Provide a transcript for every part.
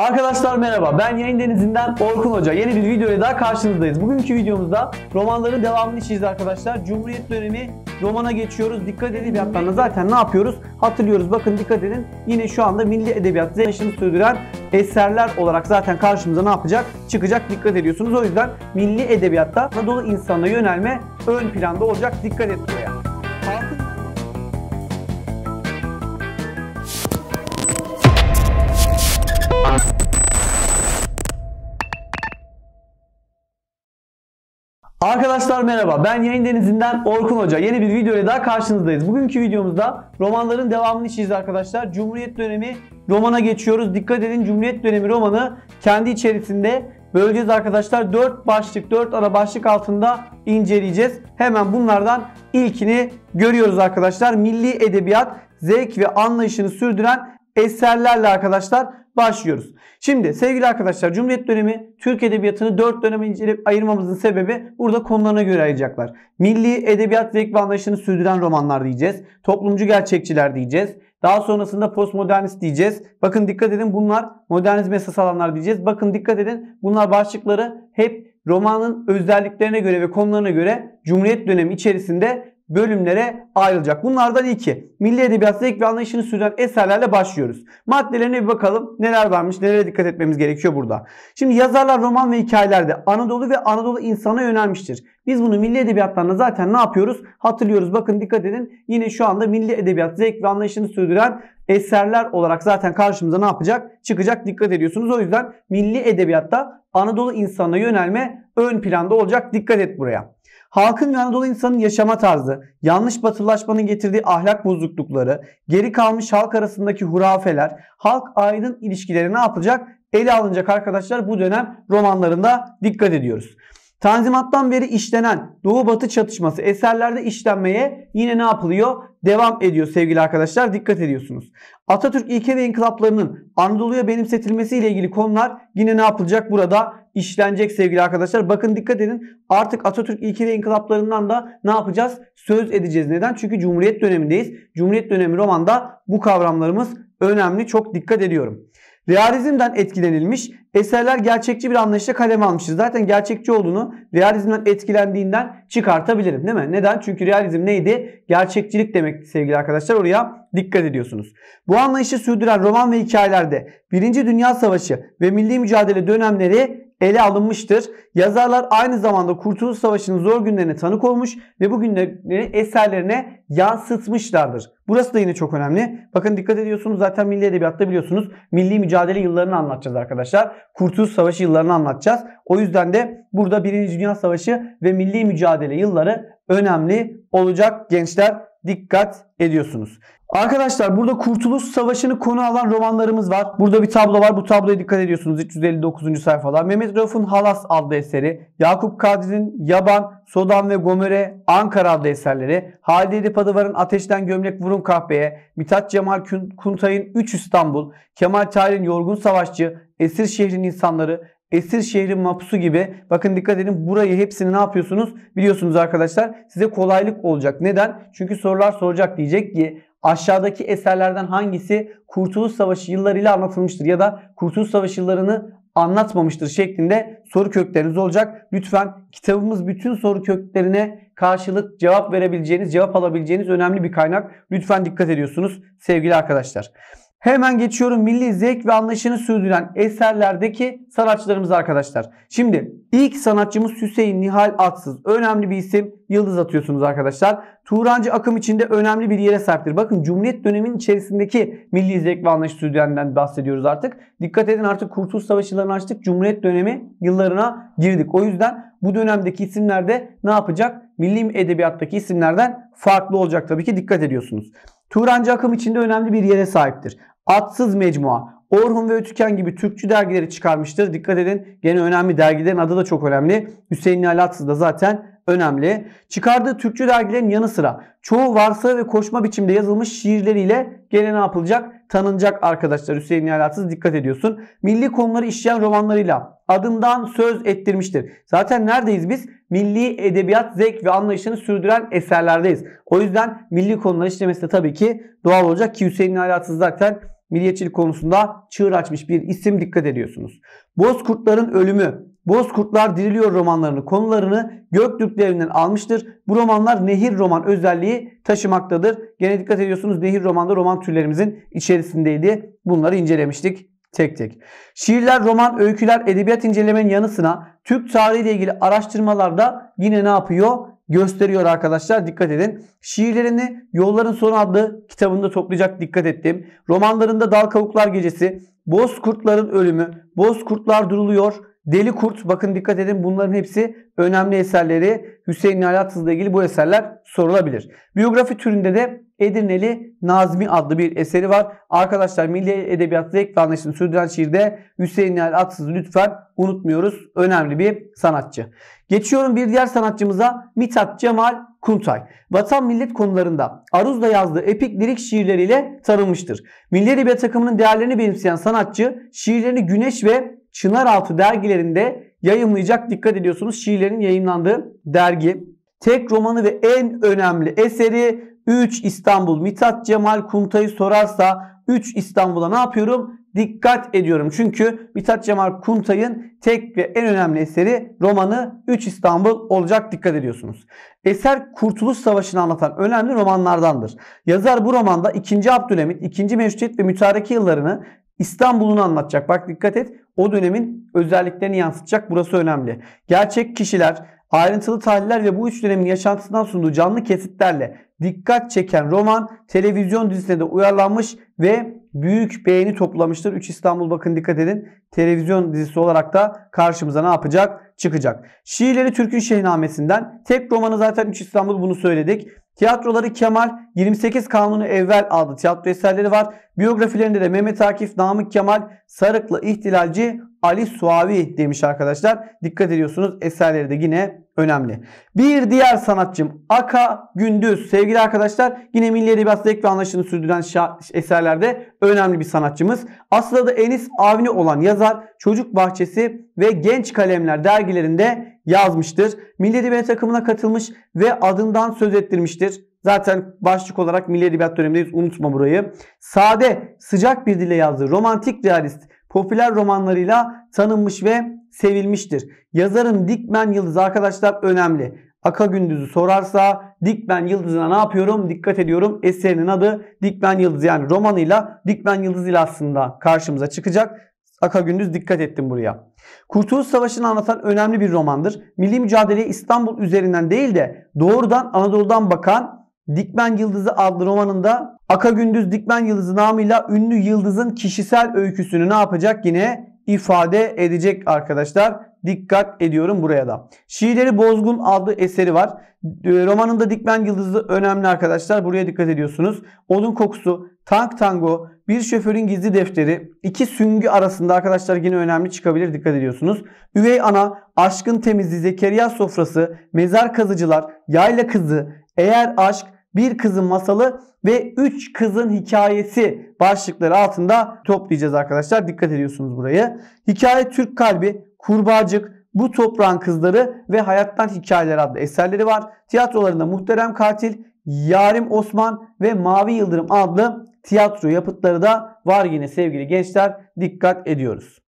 Arkadaşlar merhaba ben Yayın Denizi'nden Orkun Hoca. Yeni bir videoya daha karşınızdayız. Bugünkü videomuzda romanların devamını işleyeceğiz arkadaşlar. Cumhuriyet dönemi romana geçiyoruz. Dikkat edebiyattan da zaten ne yapıyoruz? Hatırlıyoruz bakın dikkat edin. Yine şu anda milli edebiyat yaşını sürdüren eserler olarak zaten karşımıza ne yapacak? Çıkacak dikkat ediyorsunuz. O yüzden milli edebiyatta Anadolu insanına yönelme ön planda olacak. Dikkat et buraya. Halkın Arkadaşlar merhaba ben Yayın Denizi'nden Orkun Hoca. Yeni bir video daha karşınızdayız. Bugünkü videomuzda romanların devamını işleyeceğiz arkadaşlar. Cumhuriyet dönemi romana geçiyoruz. Dikkat edin Cumhuriyet dönemi romanı kendi içerisinde böleceğiz arkadaşlar. 4 başlık 4 ana başlık altında inceleyeceğiz. Hemen bunlardan ilkini görüyoruz arkadaşlar. Milli edebiyat zevk ve anlayışını sürdüren eserlerle arkadaşlar başlıyoruz. Şimdi sevgili arkadaşlar Cumhuriyet dönemi Türk edebiyatını 4 döneme incelip ayırmamızın sebebi burada konularına göre ayıracaklar. Milli edebiyat zevk ve anlayışını sürdüren romanlar diyeceğiz. Toplumcu gerçekçiler diyeceğiz. Daha sonrasında postmodernist diyeceğiz. Bakın dikkat edin bunlar modernizm esas alanlar diyeceğiz. Bakın dikkat edin bunlar başlıkları hep romanın özelliklerine göre ve konularına göre Cumhuriyet dönemi içerisinde bölümlere ayrılacak. Bunlardan iki. Milli Edebiyat zevk ve anlayışını süren eserlerle başlıyoruz. Maddelerine bir bakalım. Neler varmış, nelere dikkat etmemiz gerekiyor burada. Şimdi yazarlar roman ve hikayelerde Anadolu ve Anadolu insana yönelmiştir. Biz bunu milli edebiyatlarla zaten ne yapıyoruz? Hatırlıyoruz. Bakın dikkat edin. Yine şu anda milli edebiyat zevk ve anlayışını sürdüren eserler olarak zaten karşımıza ne yapacak? Çıkacak. Dikkat ediyorsunuz. O yüzden milli edebiyatta Anadolu insana yönelme ön planda olacak. Dikkat et buraya. Halkın ve Anadolu insanın yaşama tarzı, yanlış batılaşmanın getirdiği ahlak bozuklukları, geri kalmış halk arasındaki hurafeler, halk aydın ilişkileri ne yapılacak? Ele alınacak arkadaşlar bu dönem romanlarında dikkat ediyoruz. Tanzimattan beri işlenen Doğu-Batı çatışması eserlerde işlenmeye yine ne yapılıyor? Devam ediyor sevgili arkadaşlar. Dikkat ediyorsunuz. Atatürk ilke ve inkılaplarının Anadolu'ya benimsetilmesi ile ilgili konular yine ne yapılacak? Burada işlenecek sevgili arkadaşlar. Bakın dikkat edin. Artık Atatürk ilke ve inkılaplarından da ne yapacağız? Söz edeceğiz. Neden? Çünkü Cumhuriyet dönemindeyiz. Cumhuriyet dönemi romanda bu kavramlarımız önemli. Çok dikkat ediyorum. Realizmden etkilenilmiş eserler gerçekçi bir anlayışla kaleme almışız. Zaten gerçekçi olduğunu realizmden etkilendiğinden çıkartabilirim değil mi? Neden? Çünkü realizm neydi? Gerçekçilik demekti sevgili arkadaşlar. Oraya dikkat ediyorsunuz. Bu anlayışı sürdüren roman ve hikayelerde 1. Dünya Savaşı ve milli mücadele dönemleri ele alınmıştır. Yazarlar aynı zamanda Kurtuluş Savaşı'nın zor günlerine tanık olmuş ve bu günlerini eserlerine yansıtmışlardır. Burası da yine çok önemli. Bakın dikkat ediyorsunuz zaten milli edebiyatta biliyorsunuz milli mücadele yıllarını anlatacağız arkadaşlar. Kurtuluş Savaşı yıllarını anlatacağız. O yüzden de burada Birinci Dünya Savaşı ve milli mücadele yılları önemli olacak gençler dikkat ediyorsunuz. Arkadaşlar burada Kurtuluş Savaşı'nı konu alan romanlarımız var. Burada bir tablo var. Bu tabloya dikkat ediyorsunuz 359. sayfada. Mehmet Rauf'un Halas adlı eseri, Yakup Kadri'nin Yaban, Sodan ve Gomöre, Ankara adlı eserleri, Halide Edip Adıvar'ın Ateşten Gömlek Vurun Kahpeye, Mithat Cemal Kuntay'ın 3 İstanbul, Kemal Tahir'in Yorgun Savaşçı, Esir Şehrin İnsanları, esir şehri Mapsu gibi bakın dikkat edin burayı hepsini ne yapıyorsunuz biliyorsunuz arkadaşlar size kolaylık olacak. Neden? Çünkü sorular soracak diyecek ki aşağıdaki eserlerden hangisi Kurtuluş Savaşı yıllarıyla anlatılmıştır ya da Kurtuluş Savaşı yıllarını anlatmamıştır şeklinde soru kökleriniz olacak. Lütfen kitabımız bütün soru köklerine karşılık cevap verebileceğiniz, cevap alabileceğiniz önemli bir kaynak. Lütfen dikkat ediyorsunuz sevgili arkadaşlar. Hemen geçiyorum milli zevk ve anlayışını sürdüren eserlerdeki sanatçılarımız arkadaşlar. Şimdi ilk sanatçımız Hüseyin Nihal Atsız. Önemli bir isim. Yıldız atıyorsunuz arkadaşlar. Turancı akım içinde önemli bir yere sahiptir. Bakın Cumhuriyet döneminin içerisindeki milli zevk ve anlayış sürdürenden bahsediyoruz artık. Dikkat edin artık Kurtuluş Savaşı yıllarını açtık. Cumhuriyet dönemi yıllarına girdik. O yüzden bu dönemdeki isimler de ne yapacak? Milli edebiyattaki isimlerden farklı olacak tabii ki dikkat ediyorsunuz. Turancı akım içinde önemli bir yere sahiptir. Atsız Mecmua, Orhun ve Ötüken gibi Türkçü dergileri çıkarmıştır. Dikkat edin gene önemli dergilerin adı da çok önemli. Hüseyin Ali Atsız da zaten önemli. Çıkardığı Türkçü dergilerin yanı sıra çoğu varsa ve koşma biçimde yazılmış şiirleriyle gene ne yapılacak? tanınacak arkadaşlar Hüseyin Yalatsız dikkat ediyorsun. Milli konuları işleyen romanlarıyla adından söz ettirmiştir. Zaten neredeyiz biz? Milli edebiyat zevk ve anlayışını sürdüren eserlerdeyiz. O yüzden milli konuları işlemesi de tabii ki doğal olacak ki Hüseyin Yalatsız zaten milliyetçilik konusunda çığır açmış bir isim dikkat ediyorsunuz. Bozkurtların ölümü Bozkurtlar Diriliyor romanlarının konularını Göktürklerinden almıştır. Bu romanlar nehir roman özelliği taşımaktadır. Gene dikkat ediyorsunuz nehir romanda roman türlerimizin içerisindeydi. Bunları incelemiştik tek tek. Şiirler, roman, öyküler, edebiyat incelemenin yanı sıra Türk tarihi ile ilgili araştırmalarda yine ne yapıyor? gösteriyor arkadaşlar. Dikkat edin. Şiirlerini Yolların Sonu adlı kitabında toplayacak dikkat ettim. Romanlarında Dal Kavuklar Gecesi, Boz Kurtların Ölümü, Boz Kurtlar Duruluyor, Deli Kurt bakın dikkat edin bunların hepsi önemli eserleri. Hüseyin Alatsız ile ilgili bu eserler sorulabilir. Biyografi türünde de Edirneli Nazmi adlı bir eseri var. Arkadaşlar milli edebiyat zevk ve anlayışını sürdüren şiirde Hüseyin Nihal Atsız'ı lütfen unutmuyoruz. Önemli bir sanatçı. Geçiyorum bir diğer sanatçımıza Mithat Cemal Kuntay. Vatan millet konularında Aruz'da yazdığı epik lirik şiirleriyle tanınmıştır. Milli edebiyat takımının değerlerini benimseyen sanatçı şiirlerini güneş ve Çınaraltı dergilerinde yayımlayacak dikkat ediyorsunuz şiirlerin yayınlandığı dergi. Tek romanı ve en önemli eseri 3 İstanbul. Mithat Cemal Kuntay'ı sorarsa 3 İstanbul'a ne yapıyorum? Dikkat ediyorum. Çünkü Mithat Cemal Kuntay'ın tek ve en önemli eseri romanı 3 İstanbul olacak dikkat ediyorsunuz. Eser Kurtuluş Savaşı'nı anlatan önemli romanlardandır. Yazar bu romanda 2. Abdülhamit, 2. Meşrutiyet ve mütareke yıllarını İstanbul'unu anlatacak. Bak dikkat et o dönemin özelliklerini yansıtacak. Burası önemli. Gerçek kişiler, ayrıntılı tarihler ve bu üç dönemin yaşantısından sunduğu canlı kesitlerle dikkat çeken roman televizyon dizisine de uyarlanmış ve büyük beğeni toplamıştır. 3 İstanbul bakın dikkat edin. Televizyon dizisi olarak da karşımıza ne yapacak? çıkacak. Şiirleri Türk'ün Şehnamesi'nden. Tek romanı zaten 3 İstanbul bunu söyledik. Tiyatroları Kemal 28 Kanunu Evvel adlı tiyatro eserleri var. Biyografilerinde de Mehmet Akif, Namık Kemal, Sarıklı, İhtilalci, Ali Suavi demiş arkadaşlar. Dikkat ediyorsunuz eserleri de yine önemli. Bir diğer sanatçım Aka Gündüz. Sevgili arkadaşlar yine milli edebiyat zevk ve anlayışını sürdüren eserlerde önemli bir sanatçımız. Aslında da Enis Avni olan yazar Çocuk Bahçesi ve Genç Kalemler dergilerinde yazmıştır. Milli Edebiyat takımına katılmış ve adından söz ettirmiştir. Zaten başlık olarak Milli Edebiyat dönemindeyiz unutma burayı. Sade, sıcak bir dile yazdığı romantik realist popüler romanlarıyla tanınmış ve sevilmiştir. Yazarın Dikmen Yıldız arkadaşlar önemli. Aka Gündüz'ü sorarsa Dikmen Yıldız'ına ne yapıyorum? Dikkat ediyorum. Eserinin adı Dikmen Yıldız yani romanıyla Dikmen Yıldız ile aslında karşımıza çıkacak. Aka Gündüz dikkat ettim buraya. Kurtuluş Savaşı'nı anlatan önemli bir romandır. Milli mücadeleye İstanbul üzerinden değil de doğrudan Anadolu'dan bakan Dikmen Yıldızı adlı romanında Aka Gündüz Dikmen Yıldızı namıyla ünlü yıldızın kişisel öyküsünü ne yapacak yine ifade edecek arkadaşlar. Dikkat ediyorum buraya da. Şiirleri Bozgun adlı eseri var. Ee, romanında Dikmen Yıldızı önemli arkadaşlar. Buraya dikkat ediyorsunuz. Odun Kokusu, Tank Tango, Bir Şoförün Gizli Defteri, iki Süngü arasında arkadaşlar yine önemli çıkabilir. Dikkat ediyorsunuz. Üvey Ana, Aşkın Temizliği, Zekeriya Sofrası, Mezar Kazıcılar, Yayla Kızı, Eğer Aşk, bir Kızın Masalı ve Üç Kızın Hikayesi başlıkları altında toplayacağız arkadaşlar. Dikkat ediyorsunuz burayı. Hikaye Türk Kalbi, Kurbağacık, bu Toprağın Kızları ve Hayattan Hikayeler adlı eserleri var. Tiyatrolarında Muhterem Katil, Yarim Osman ve Mavi Yıldırım adlı tiyatro yapıtları da var yine sevgili gençler. Dikkat ediyoruz.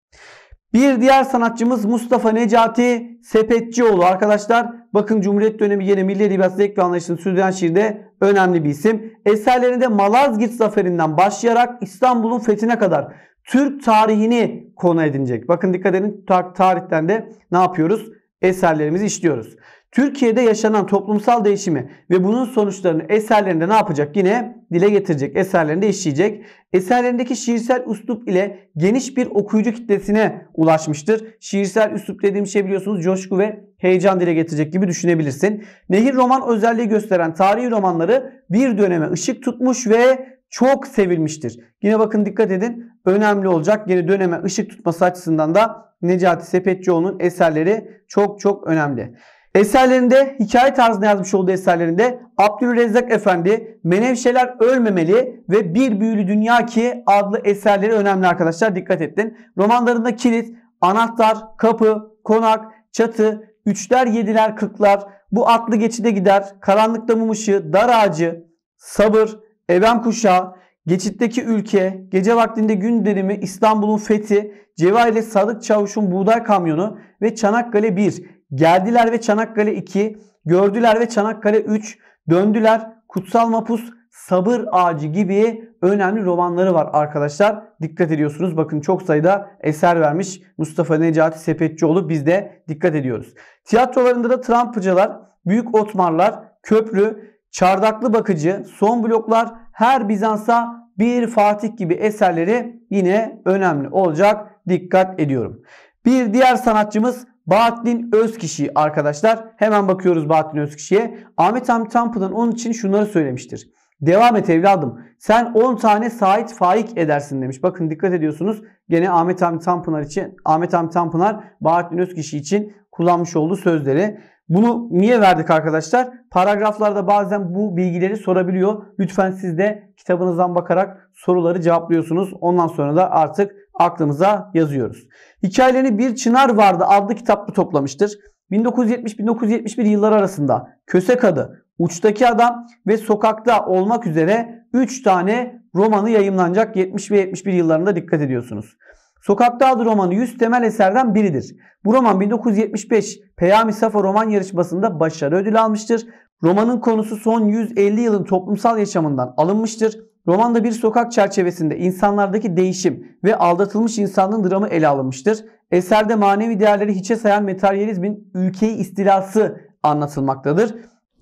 Bir diğer sanatçımız Mustafa Necati Sepetçioğlu arkadaşlar. Bakın Cumhuriyet dönemi yine milli edebiyat zevk ve anlayışını sürdüren şiirde önemli bir isim. Eserlerinde Malazgirt zaferinden başlayarak İstanbul'un fethine kadar Türk tarihini konu edinecek. Bakın dikkat edin tarihten de ne yapıyoruz? Eserlerimizi işliyoruz. Türkiye'de yaşanan toplumsal değişimi ve bunun sonuçlarını eserlerinde ne yapacak? Yine dile getirecek, eserlerinde işleyecek. Eserlerindeki şiirsel üslup ile geniş bir okuyucu kitlesine ulaşmıştır. Şiirsel üslup dediğim şey biliyorsunuz coşku ve heyecan dile getirecek gibi düşünebilirsin. Nehir roman özelliği gösteren tarihi romanları bir döneme ışık tutmuş ve çok sevilmiştir. Yine bakın dikkat edin önemli olacak. Yine döneme ışık tutması açısından da Necati Sepetçioğlu'nun eserleri çok çok önemli. Eserlerinde, hikaye tarzında yazmış olduğu eserlerinde Abdülrezzak Efendi, Menevşeler Ölmemeli ve Bir Büyülü Dünya Ki adlı eserleri önemli arkadaşlar dikkat ettin. Romanlarında kilit, anahtar, kapı, konak, çatı, üçler, yediler, kırklar, bu atlı geçide gider, karanlıkta mum ışığı, dar ağacı, sabır, evem kuşağı, geçitteki ülke, gece vaktinde gün derimi, İstanbul'un fethi, Cevahir'e Sadık Çavuş'un buğday kamyonu ve Çanakkale 1 Geldiler ve Çanakkale 2, gördüler ve Çanakkale 3, döndüler, Kutsal Mapus, Sabır Ağacı gibi önemli romanları var arkadaşlar. Dikkat ediyorsunuz. Bakın çok sayıda eser vermiş Mustafa Necati Sepetçioğlu. Biz de dikkat ediyoruz. Tiyatrolarında da Trampıcalar, Büyük Otmarlar, Köprü, Çardaklı Bakıcı, Son Bloklar, Her Bizans'a Bir Fatih gibi eserleri yine önemli olacak. Dikkat ediyorum. Bir diğer sanatçımız Bahattin Özkişi arkadaşlar. Hemen bakıyoruz Bahattin Özkişi'ye. Ahmet Hamdi Tanpınar onun için şunları söylemiştir. Devam et evladım. Sen 10 tane Sait Faik edersin demiş. Bakın dikkat ediyorsunuz. Gene Ahmet Hamdi Tanpınar için Ahmet Hamdi Tanpınar Bahattin Özkişi için kullanmış olduğu sözleri. Bunu niye verdik arkadaşlar? Paragraflarda bazen bu bilgileri sorabiliyor. Lütfen siz de kitabınızdan bakarak soruları cevaplıyorsunuz. Ondan sonra da artık aklımıza yazıyoruz. Hikayelerini Bir Çınar Vardı adlı kitapta toplamıştır. 1970-1971 yılları arasında Köse Kadı, Uçtaki Adam ve Sokakta olmak üzere 3 tane romanı yayımlanacak 70 ve 71 yıllarında dikkat ediyorsunuz. Sokakta adı romanı 100 temel eserden biridir. Bu roman 1975 Peyami Safa roman yarışmasında başarı ödülü almıştır. Romanın konusu son 150 yılın toplumsal yaşamından alınmıştır. Romanda bir sokak çerçevesinde insanlardaki değişim ve aldatılmış insanlığın dramı ele alınmıştır. Eserde manevi değerleri hiçe sayan materyalizmin ülkeyi istilası anlatılmaktadır.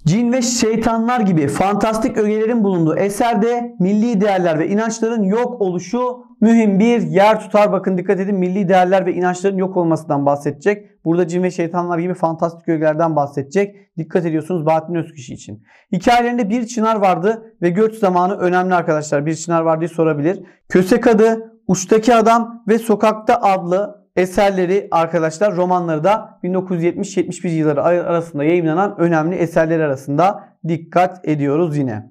Cin ve şeytanlar gibi fantastik ögelerin bulunduğu eserde milli değerler ve inançların yok oluşu mühim bir yer tutar. Bakın dikkat edin milli değerler ve inançların yok olmasından bahsedecek. Burada cin ve şeytanlar gibi fantastik ögelerden bahsedecek. Dikkat ediyorsunuz Bahattin Özkişi için. Hikayelerinde bir çınar vardı ve göç zamanı önemli arkadaşlar. Bir çınar var diye sorabilir. Köse Kadı, Uçtaki Adam ve Sokakta adlı eserleri arkadaşlar romanları da 1970-71 yılları arasında yayınlanan önemli eserler arasında dikkat ediyoruz yine.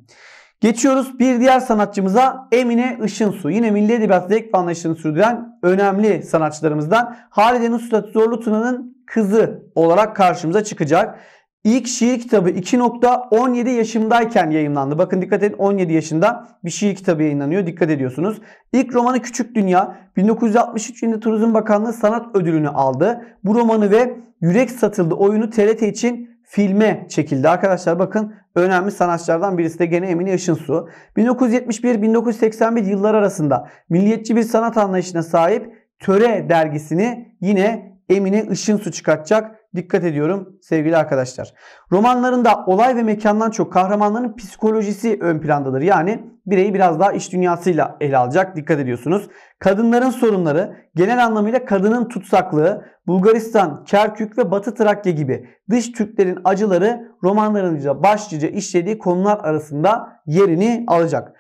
Geçiyoruz bir diğer sanatçımıza Emine Işınsu. Yine milli edebiyat zevk anlayışını sürdüren önemli sanatçılarımızdan Halide Nusret Zorlu Tuna'nın kızı olarak karşımıza çıkacak. İlk şiir kitabı 2.17 yaşımdayken yayınlandı. Bakın dikkat edin 17 yaşında bir şiir kitabı yayınlanıyor. Dikkat ediyorsunuz. İlk romanı Küçük Dünya 1963 yılında Turizm Bakanlığı Sanat Ödülünü aldı. Bu romanı ve Yürek Satıldı oyunu TRT için filme çekildi. Arkadaşlar bakın önemli sanatçılardan birisi de gene Emine Işınsu. 1971-1981 yıllar arasında milliyetçi bir sanat anlayışına sahip Töre dergisini yine Emine Işınsu çıkartacak dikkat ediyorum sevgili arkadaşlar. Romanlarında olay ve mekandan çok kahramanların psikolojisi ön plandadır. Yani bireyi biraz daha iç dünyasıyla ele alacak dikkat ediyorsunuz. Kadınların sorunları genel anlamıyla kadının tutsaklığı, Bulgaristan, Kerkük ve Batı Trakya gibi dış Türklerin acıları romanlarında başlıca işlediği konular arasında yerini alacak.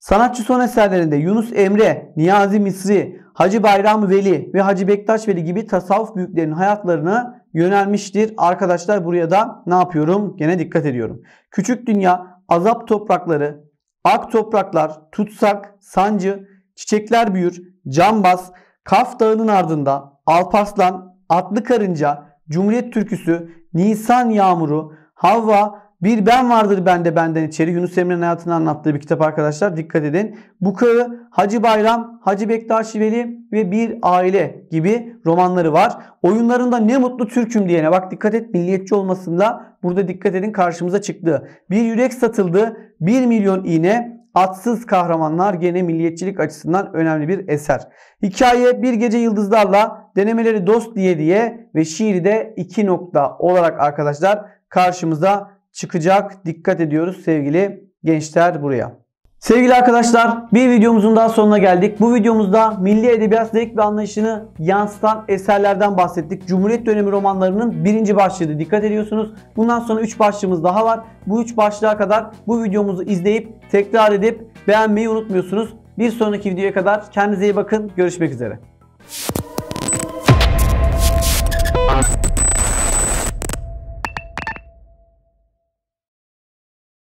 Sanatçı son eserlerinde Yunus Emre, Niyazi Misri, Hacı Bayram Veli ve Hacı Bektaş Veli gibi tasavvuf büyüklerinin hayatlarını yönelmiştir. Arkadaşlar buraya da ne yapıyorum? Gene dikkat ediyorum. Küçük dünya, azap toprakları, ak topraklar, tutsak, sancı, çiçekler büyür, cambaz, kaf dağının ardında, alpaslan, atlı karınca, cumhuriyet türküsü, nisan yağmuru, havva, bir ben vardır bende benden içeri. Yunus Emre'nin hayatını anlattığı bir kitap arkadaşlar. Dikkat edin. Bu kağı Hacı Bayram, Hacı Bektaş Veli ve Bir Aile gibi romanları var. Oyunlarında ne mutlu Türk'üm diyene. Bak dikkat et milliyetçi olmasında burada dikkat edin karşımıza çıktı. Bir yürek satıldı. bir milyon iğne. Atsız kahramanlar gene milliyetçilik açısından önemli bir eser. Hikaye Bir Gece Yıldızlarla denemeleri dost diye diye ve şiiri de iki nokta olarak arkadaşlar karşımıza çıkacak. Dikkat ediyoruz sevgili gençler buraya. Sevgili arkadaşlar bir videomuzun daha sonuna geldik. Bu videomuzda milli edebiyat zevk ve anlayışını yansıtan eserlerden bahsettik. Cumhuriyet dönemi romanlarının birinci başlığıydı. Dikkat ediyorsunuz. Bundan sonra 3 başlığımız daha var. Bu 3 başlığa kadar bu videomuzu izleyip tekrar edip beğenmeyi unutmuyorsunuz. Bir sonraki videoya kadar kendinize iyi bakın. Görüşmek üzere.